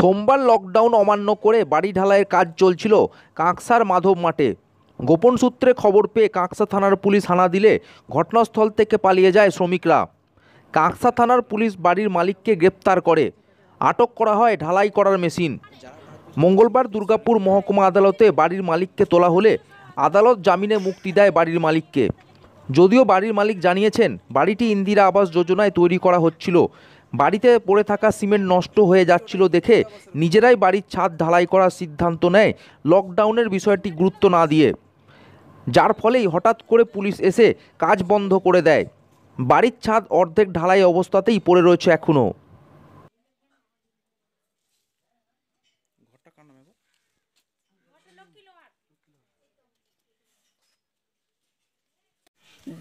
সোমবার লকডাউন অমান্য করে বাড়ি ঢালাইয়ের কাজ চলছিল কাঁকসার মাধব মাঠে গোপন সূত্রে খবর পেয়ে কাঁকসা থানার পুলিশ হানা দিলে ঘটনাস্থল থেকে পালিয়ে যায় শ্রমিকরা কাঁকসা থানার পুলিশ বাড়ির মালিককে গ্রেপ্তার করে আটক করা হয় ঢালাই করার মেশিন মঙ্গলবার দুর্গাপুর মহকুমা আদালতে বাড়ির মালিককে তোলা হলে আদালত জামিনে মুক্তি দেয় বাড়ির মালিককে যদিও বাড়ির মালিক জানিয়েছেন বাড়িটি ইন্দিরা আবাস যোজনায় তৈরি করা হচ্ছিল বাড়িতে পড়ে থাকা সিমেন্ট নষ্ট হয়ে যাচ্ছিল দেখে নিজেরাই বাড়ির ছাদ ঢালাই করার সিদ্ধান্ত নেয় লকডাউনের বিষয়টি গুরুত্ব না দিয়ে যার ফলেই হঠাৎ করে পুলিশ এসে কাজ বন্ধ করে দেয় বাড়ির ছাদ অর্ধেক ঢালাই অবস্থাতেই পড়ে রয়েছে এখনও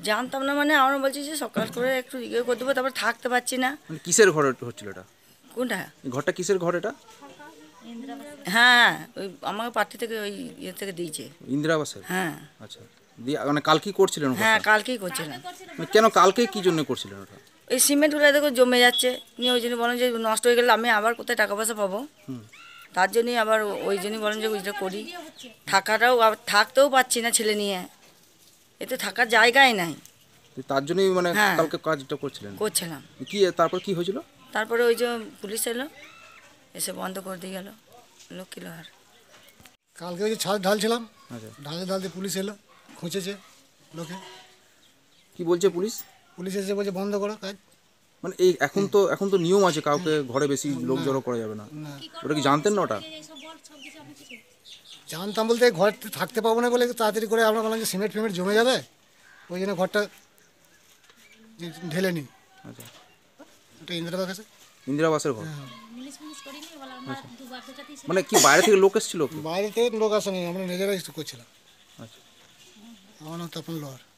জানতাম না মানে আমরা বলছি যে সকাল করে একটু ইয়ে করে দেবো তারপর থাকতে পারছি না মানে কিসের ঘর হচ্ছিল এটা কোনটা ঘরটা কিসের ঘর এটা হ্যাঁ ওই আমাকে পার্টি থেকে ওই ইয়ে থেকে দিয়েছে ইন্দিরাবাসের হ্যাঁ আচ্ছা দিয়ে মানে হ্যাঁ, কালকেই করছিলেন মানে হ্যাঁ কালকেই করছিলেন কেন কালকেই কি জন্য করছিলেন ওটা এই সিমেন্টগুলো দেখো জমে যাচ্ছে নিয়ে ওই জন্য বলেন যে নষ্ট হয়ে গেলে আমি আবার কোথায় টাকা পয়সা পাবো তার জন্যই আবার ওই জন্যই বলেন যে ওইটা করি থাকাটাও থাকতেও পাচ্ছি না ছেলে নিয়ে এতে থাকার জায়গায় নাই তার জন্যই মানে হ্যাঁ। কালকে কাজটা করছিলেন করছিলাম কি তারপর কি হয়েছিল তারপরে ওই যে পুলিশ এলো এসে বন্ধ করে দিয়ে গেল লক্ষ্মী লোহার কালকে ওই যে ছাদ ঢালছিলাম আচ্ছা ঢালতে ঢালতে পুলিশ এলো খুঁজেছে লোকে কি বলছে পুলিশ পুলিশ এসে বলছে বন্ধ করো কাজ মানে এই এখন তো এখন তো নিয়ম আছে কাউকে ঘরে বেশি লোক জড়ো করা যাবে না ওটা কি জানতেন না ওটা জানতাম বলতে ঘর থাকতে পারবো না বলে তাড়াতাড়ি করে আমরা বললাম যে সিমেন্ট ফিমেন্ট জমে যাবে ওই জন্য ঘরটা ঢেলে নিই আচ্ছা ওটা ইন্দিরাবাস আছে ইন্দিরাবাসের ঘর হ্যাঁ। আচ্ছা। মানে কি বাইরে থেকে লোক এসেছিল বাইরে থেকে লোক আসেনি আমরা নিজেরাই করছিলাম আচ্ছা আমার নাম তপন